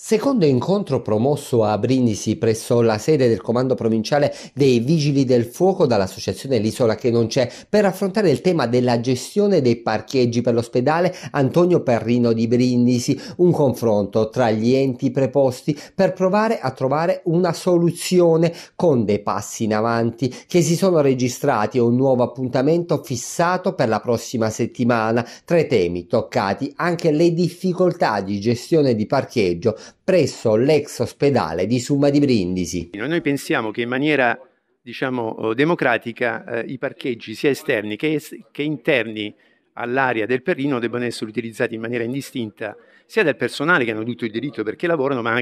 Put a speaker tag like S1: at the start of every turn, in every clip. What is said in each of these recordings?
S1: Secondo incontro promosso a Brindisi presso la sede del comando provinciale dei Vigili del Fuoco dall'associazione L'Isola che non c'è per affrontare il tema della gestione dei parcheggi per l'ospedale Antonio Perrino di Brindisi, un confronto tra gli enti preposti per provare a trovare una soluzione con dei passi in avanti che si sono registrati e un nuovo appuntamento fissato per la prossima settimana, tra i temi toccati anche le difficoltà di gestione di parcheggio presso l'ex ospedale di Summa di Brindisi.
S2: Noi pensiamo che in maniera diciamo, eh, democratica eh, i parcheggi sia esterni che, es- che interni all'area del Perrino debbano essere utilizzati in maniera indistinta sia dal personale che hanno tutto il diritto perché lavorano, ma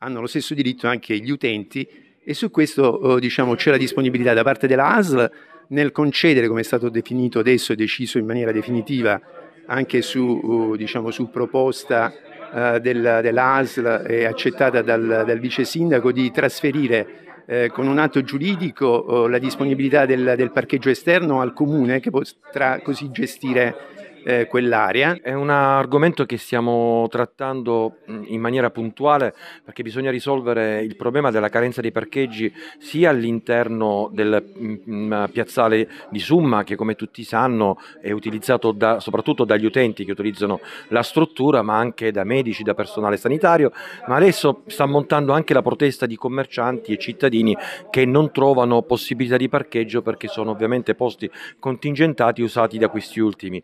S2: hanno lo stesso diritto anche gli utenti e su questo eh, diciamo, c'è la disponibilità da parte della ASL nel concedere, come è stato definito adesso e deciso in maniera definitiva, anche su, eh, diciamo, su proposta eh, della, del, dell'ASL e accettata dal, dal vice sindaco di trasferire eh, con un atto giuridico oh, la disponibilità del, del, parcheggio esterno al comune che potrà così gestire eh, quell'area. È un argomento che stiamo trattando mm, in maniera
S3: puntuale perché bisogna risolvere il problema della carenza dei parcheggi sia all'interno del mh, mm, mm, piazzale di Summa che come tutti sanno è utilizzato da, soprattutto dagli utenti che utilizzano la struttura ma anche da medici, da personale sanitario, ma adesso sta montando anche la protesta di commercianti e cittadini che non trovano possibilità di parcheggio perché sono ovviamente posti contingentati usati da questi ultimi.